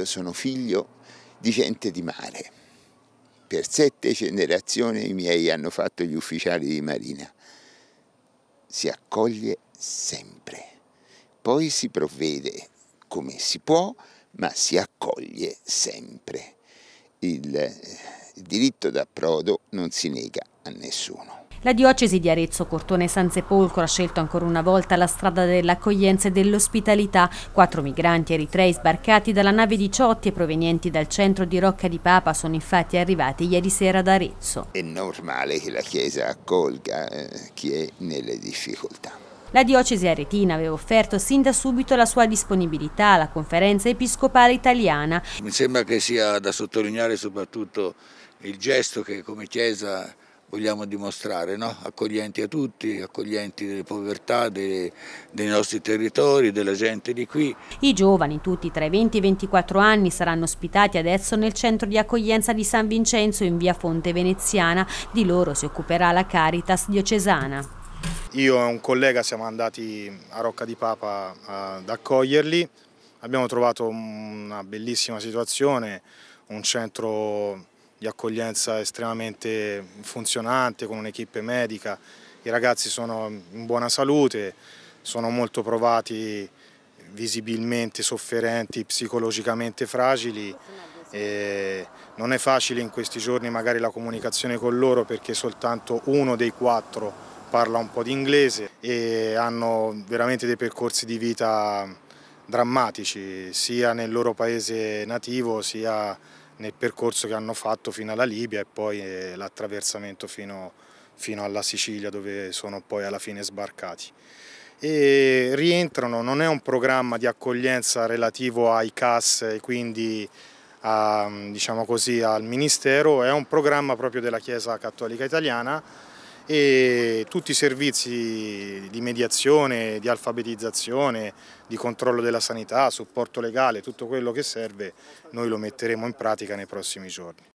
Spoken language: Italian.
io sono figlio di gente di mare. Per sette generazioni i miei hanno fatto gli ufficiali di marina. Si accoglie sempre. Poi si provvede come si può, ma si accoglie sempre. Il, eh, il diritto d'approdo non si nega a nessuno. La diocesi di Arezzo Cortone San Sepolcro ha scelto ancora una volta la strada dell'accoglienza e dell'ospitalità. Quattro migranti eritrei sbarcati dalla nave 18 e provenienti dal centro di Rocca di Papa sono infatti arrivati ieri sera ad Arezzo. È normale che la Chiesa accolga eh, chi è nelle difficoltà. La diocesi aretina aveva offerto sin da subito la sua disponibilità alla conferenza episcopale italiana. Mi sembra che sia da sottolineare soprattutto il gesto che come Chiesa vogliamo dimostrare, no? accoglienti a tutti, accoglienti delle povertà, dei, dei, nostri territori, della gente di qui. I giovani, tutti tra i 20 e i 24 anni, saranno ospitati adesso nel centro di accoglienza di San Vincenzo in via Fonte Veneziana, di loro si occuperà la Caritas diocesana. Io e un collega siamo andati a Rocca di Papa ad accoglierli, abbiamo trovato una bellissima situazione, un centro di accoglienza estremamente funzionante con un'equipe medica, i ragazzi sono in buona salute, sono molto provati visibilmente sofferenti, psicologicamente fragili. E non è facile in questi giorni magari la comunicazione con loro perché soltanto uno dei quattro parla un po' di inglese e hanno veramente dei percorsi di vita drammatici sia nel loro paese nativo sia nel percorso che hanno fatto fino alla Libia e poi eh, l'attraversamento fino, fino alla Sicilia dove sono poi alla fine sbarcati. E rientrano, non è un programma di accoglienza relativo ai CAS e quindi a, diciamo così, al Ministero, è un programma proprio della Chiesa Cattolica Italiana e tutti i servizi di mediazione, di alfabetizzazione, di controllo della sanità, supporto legale, tutto quello che serve noi lo metteremo in pratica nei prossimi giorni.